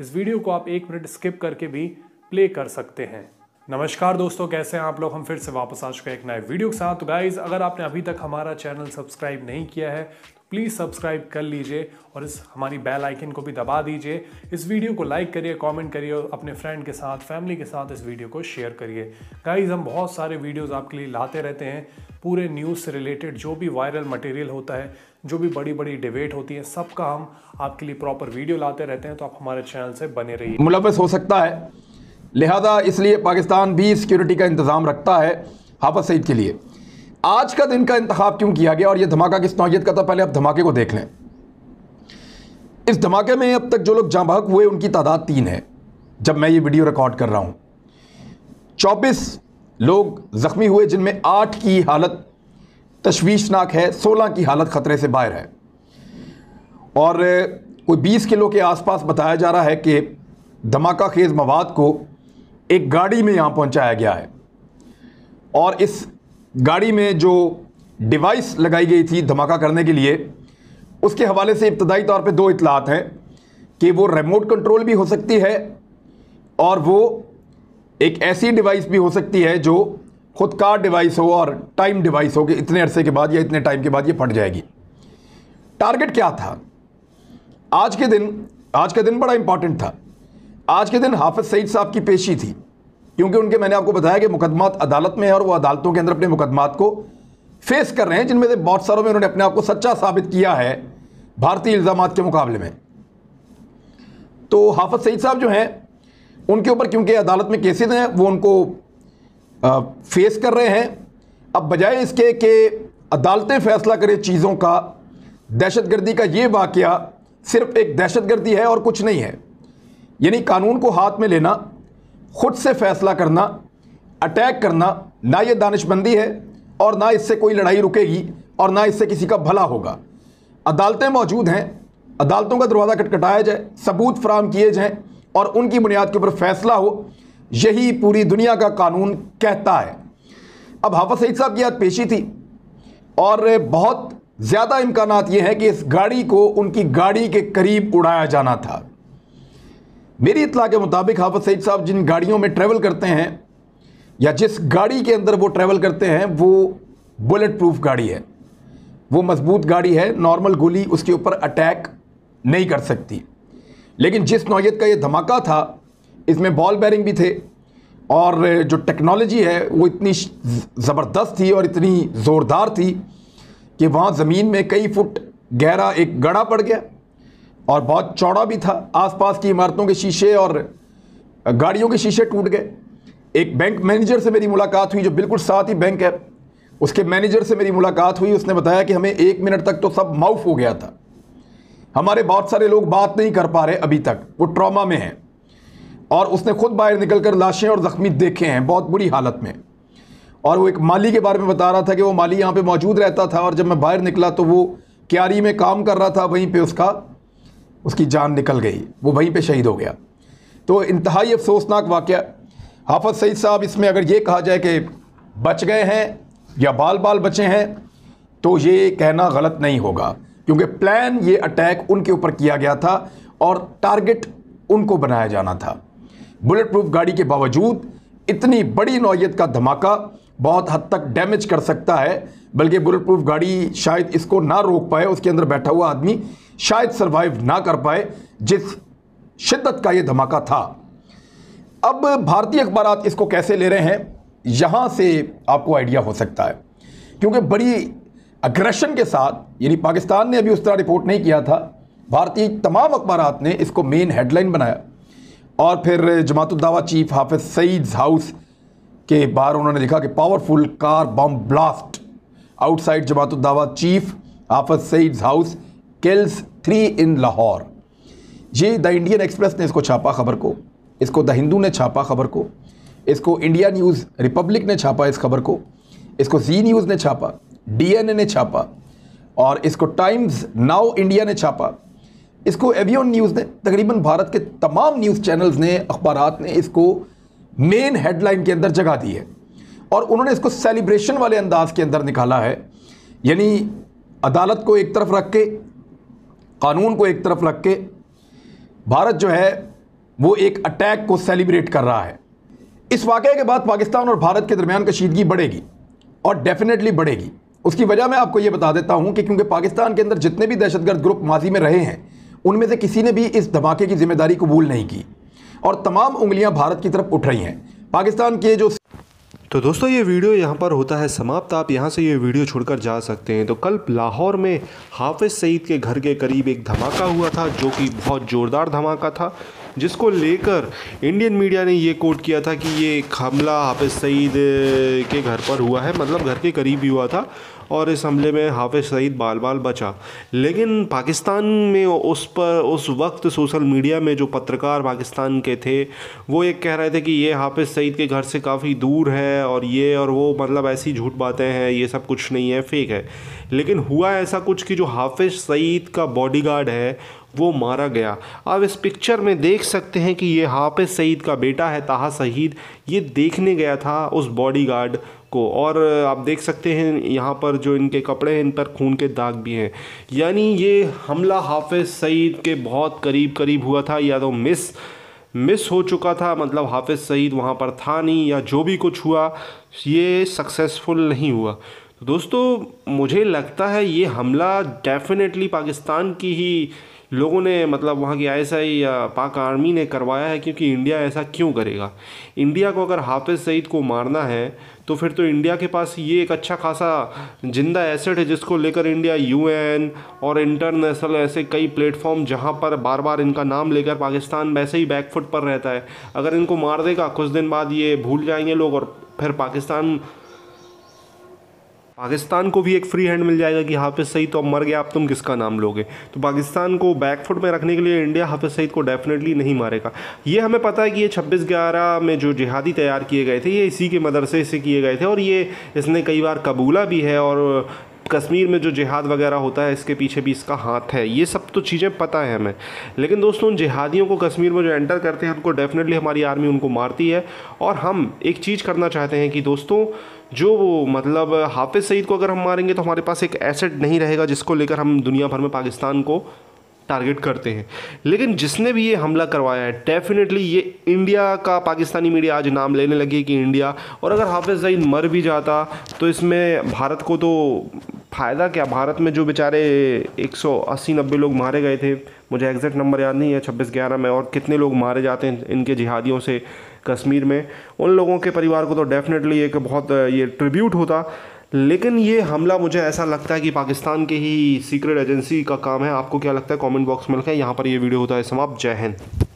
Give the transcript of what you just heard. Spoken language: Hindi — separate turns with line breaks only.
इस वीडियो को आप एक मिनट स्किप करके भी प्ले कर सकते हैं नमस्कार दोस्तों कैसे हैं आप लोग हम फिर से वापस आ चुके हैं एक नए वीडियो के साथ तो गाइज़ अगर आपने अभी तक हमारा चैनल सब्सक्राइब नहीं किया है तो प्लीज़ सब्सक्राइब कर लीजिए और इस हमारी बेल आइकन को भी दबा दीजिए इस वीडियो को लाइक करिए कमेंट करिए और अपने फ्रेंड के साथ फैमिली के साथ इस वीडियो को शेयर करिए गाइज़ हम बहुत सारे वीडियोज़ आपके लिए लाते रहते हैं पूरे न्यूज़ से रिलेटेड जो भी वायरल मटेरियल होता है जो भी बड़ी बड़ी डिबेट होती है सबका हम आपके लिए प्रॉपर वीडियो लाते रहते हैं तो आप हमारे चैनल से बने रहिए
मुलवस हो सकता है लिहाजा इसलिए पाकिस्तान भी सिक्योरिटी का इंतज़ाम रखता है हाफज सईद के लिए आज का दिन का इंतखा क्यों किया गया और यह धमाका किस नौत का था पहले आप धमाके को देख लें इस धमाके में अब तक जो लोग जाँ जाँबहक हुए उनकी तादाद तीन है जब मैं ये वीडियो रिकॉर्ड कर रहा हूँ चौबीस लोग ज़ख्मी हुए जिनमें आठ की हालत तशवीशनाक है सोलह की हालत ख़तरे से बाहर है और कोई बीस किलो के आसपास बताया जा रहा है कि धमाका खेज मवाद को एक गाड़ी में यहाँ पहुँचाया गया है और इस गाड़ी में जो डिवाइस लगाई गई थी धमाका करने के लिए उसके हवाले से इब्तदाई तौर पे दो इतलात हैं कि वो रिमोट कंट्रोल भी हो सकती है और वो एक ऐसी डिवाइस भी हो सकती है जो खुद का डिवाइस हो और टाइम डिवाइस हो कि इतने अरसे के बाद या इतने टाइम के बाद ये फट जाएगी टारगेट क्या था आज के दिन आज का दिन बड़ा इंपॉर्टेंट था आज के दिन हाफिज सईद साहब की पेशी थी क्योंकि उनके मैंने आपको बताया कि मुकदमात अदालत में है और वो अदालतों के अंदर अपने मुकदमात को फेस कर रहे हैं जिनमें से बहुत सारों में उन्होंने अपने आप को सच्चा साबित किया है भारतीय इल्ज़ाम के मुकाबले में तो हाफत सईद साहब जो हैं उनके ऊपर क्योंकि अदालत में केसेज हैं वो उनको फेस कर रहे हैं अब बजाय इसके कि अदालतें फैसला करें चीज़ों का दहशतगर्दी का ये वाक़ सिर्फ एक दहशतगर्दी है और कुछ नहीं है यानी कानून को हाथ में लेना खुद से फैसला करना अटैक करना ना ये दानशमंदी है और ना इससे कोई लड़ाई रुकेगी और ना इससे किसी का भला होगा अदालतें मौजूद हैं अदालतों का दरवाज़ा कटकटाया जाए सबूत फ्राहम किए जाएँ और उनकी बुनियाद के ऊपर फैसला हो यही पूरी दुनिया का कानून कहता है अब हाफज सईद साहब की आज पेशी थी और बहुत ज़्यादा इम्कान ये हैं कि इस गाड़ी को उनकी गाड़ी के करीब उड़ाया जाना था मेरी इतला के मुताबिक हाफज सईद साहब जिन गाड़ियों में ट्रैवल करते हैं या जिस गाड़ी के अंदर वो ट्रैवल करते हैं वो बुलेट प्रूफ गाड़ी है वो मजबूत गाड़ी है नॉर्मल गोली उसके ऊपर अटैक नहीं कर सकती लेकिन जिस नौीय का ये धमाका था इसमें बॉल बैरिंग भी थे और जो टेक्नोलॉजी है वो इतनी ज़बरदस्त थी और इतनी ज़ोरदार थी कि वहाँ ज़मीन में कई फुट गहरा एक गड़ा पड़ गया और बहुत चौड़ा भी था आसपास की इमारतों के शीशे और गाड़ियों के शीशे टूट गए एक बैंक मैनेजर से मेरी मुलाकात हुई जो बिल्कुल साथ ही बैंक है उसके मैनेजर से मेरी मुलाकात हुई उसने बताया कि हमें एक मिनट तक तो सब माउफ हो गया था हमारे बहुत सारे लोग बात नहीं कर पा रहे अभी तक वो ट्रॉमा में हैं और उसने खुद बाहर निकलकर लाशें और ज़ख्मी देखे हैं बहुत बुरी हालत में और वो एक माली के बारे में बता रहा था कि वो माली यहाँ पे मौजूद रहता था और जब मैं बाहर निकला तो वो क्यारी में काम कर रहा था वहीं पे उसका उसकी जान निकल गई वो वहीं पे शहीद हो गया तो इंतहाई अफसोसनाक वाक़ हाफज सईद साहब इसमें अगर ये कहा जाए कि बच गए हैं या बाल बाल बचे हैं तो ये कहना गलत नहीं होगा क्योंकि प्लान ये अटैक उनके ऊपर किया गया था और टारगेट उनको बनाया जाना था बुलेट प्रूफ गाड़ी के बावजूद इतनी बड़ी नौीयत का धमाका बहुत हद तक डैमेज कर सकता है बल्कि बुलेट प्रूफ गाड़ी शायद इसको ना रोक पाए उसके अंदर बैठा हुआ आदमी शायद सर्वाइव ना कर पाए जिस शिद्दत का ये धमाका था अब भारतीय अखबार इसको कैसे ले रहे हैं यहाँ से आपको आइडिया हो सकता है क्योंकि बड़ी अग्रेशन के साथ यानी पाकिस्तान ने अभी उस तरह रिपोर्ट नहीं किया था भारतीय तमाम अखबार ने इसको मेन हेडलाइन बनाया और फिर जमातुलदावा चीफ हाफिज सईद हाउस के बाहर उन्होंने लिखा कि powerful car bomb blast outside Jamaatuddawa chief Hafiz Saeed house kills three in Lahore ये द इंडियन एक्सप्रेस ने इसको छापा खबर को इसको द हिंदू ने छापा खबर को इसको इंडिया न्यूज़ रिपब्लिक ने छापा इस खबर को इसको जी न्यूज़ ने छापा डीएनए ने छापा और इसको टाइम्स नाउ इंडिया ने छापा इसको एवियन न्यूज़ ने तकरीबन भारत के तमाम न्यूज़ चैनल्स ने अखबार ने इसको मेन हेडलाइन के अंदर जगह दी है और उन्होंने इसको सेलिब्रेशन वाले अंदाज के अंदर निकाला है यानी अदालत को एक तरफ रख के कानून को एक तरफ रख के भारत जो है वो एक अटैक को सेलिब्रेट कर रहा है इस वाक़े के बाद पाकिस्तान और भारत के दरमियान कशीदगी बढ़ेगी और डेफिनेटली बढ़ेगी उसकी वजह मैं आपको ये बता देता हूँ कि क्योंकि पाकिस्तान के अंदर जितने भी दहशतगर्द ग्रुप माजी में रहे हैं उनमें से किसी ने भी इस धमाके की जिम्मेदारी कबूल नहीं की और तमाम उंगलियां भारत की तरफ उठ रही हैं पाकिस्तान
के जो तो दोस्तों ये वीडियो यहाँ पर होता है समाप्त आप यहाँ से ये वीडियो छोड़कर जा सकते हैं तो कल लाहौर में हाफिज़ सईद के घर के करीब एक धमाका हुआ था जो कि बहुत ज़ोरदार धमाका था जिसको लेकर इंडियन मीडिया ने ये कोट किया था कि ये हमला हाफिज़ सईद के घर पर हुआ है मतलब घर के करीब ही हुआ था और इस हमले में हाफिज सईद बाल बाल बचा लेकिन पाकिस्तान में उस पर उस वक्त सोशल मीडिया में जो पत्रकार पाकिस्तान के थे वो ये कह रहे थे कि ये हाफिज सईद के घर से काफ़ी दूर है और ये और वो मतलब ऐसी झूठ बातें हैं ये सब कुछ नहीं है फेक है लेकिन हुआ ऐसा कुछ कि जो हाफिज सईद का बॉडीगार्ड है वो मारा गया अब इस पिक्चर में देख सकते हैं कि ये हाफिज़ सईद का बेटा है ताहा सईद ये देखने गया था उस बॉडीगार्ड को और आप देख सकते हैं यहाँ पर जो इनके कपड़े हैं इन पर खून के दाग भी हैं यानी ये हमला हाफिज़ सईद के बहुत करीब करीब हुआ था या तो मिस मिस हो चुका था मतलब हाफिज़ सईद वहाँ पर था नहीं या जो भी कुछ हुआ ये सक्सेसफुल नहीं हुआ तो दोस्तों मुझे लगता है ये हमला डेफिनेटली पाकिस्तान की ही लोगों ने मतलब वहाँ की आईएसआई या पाक आर्मी ने करवाया है क्योंकि इंडिया ऐसा क्यों करेगा इंडिया को अगर हाफिज़ सईद को मारना है तो फिर तो इंडिया के पास ये एक अच्छा खासा जिंदा एसेट है जिसको लेकर इंडिया यूएन और इंटरनेशनल ऐसे कई प्लेटफॉर्म जहाँ पर बार बार इनका नाम लेकर पाकिस्तान वैसे ही बैकफुट पर रहता है अगर इनको मार देगा कुछ दिन बाद ये भूल जाएंगे लोग और फिर पाकिस्तान पाकिस्तान को भी एक फ्री हैंड मिल जाएगा कि हाफिज़ सईद तो अब मर गया अब तुम किसका नाम लोगे तो पाकिस्तान को बैकफुट में रखने के लिए इंडिया हाफिज़ सईद को डेफिनेटली नहीं मारेगा ये हमें पता है कि ये छब्बीस ग्यारह में जो जिहादी तैयार किए गए थे ये इसी के मदरसे से किए गए थे और ये इसने कई बार कबूला भी है और कश्मीर में जो जिहाद वगैरह होता है इसके पीछे भी इसका हाथ है ये सब तो चीज़ें पता है हमें लेकिन दोस्तों उन जिहादियों को कश्मीर में जो एंटर करते हैं उनको डेफिनेटली हमारी आर्मी उनको मारती है और हम एक चीज़ करना चाहते हैं कि दोस्तों जो वो मतलब हाफिज़ सईद को अगर हम मारेंगे तो हमारे पास एक एसेट नहीं रहेगा जिसको लेकर हम दुनिया भर में पाकिस्तान को टारगेट करते हैं लेकिन जिसने भी ये हमला करवाया है डेफिनेटली ये इंडिया का पाकिस्तानी मीडिया आज नाम लेने लगी कि इंडिया और अगर हाफिज़ सईद मर भी जाता तो इसमें भारत को तो फ़ायदा क्या भारत में जो बेचारे अस्सी नब्बे लोग मारे गए थे मुझे एग्जैक्ट नंबर याद नहीं है छब्बीस ग्यारह में और कितने लोग मारे जाते हैं इनके जिहादियों से कश्मीर में उन लोगों के परिवार को तो डेफिनेटली एक बहुत ये ट्रिब्यूट होता लेकिन ये हमला मुझे ऐसा लगता है कि पाकिस्तान के ही सीक्रेट एजेंसी का काम है आपको क्या लगता है कमेंट बॉक्स में लिखें यहाँ पर ये वीडियो होता है समाप्त जय हिंद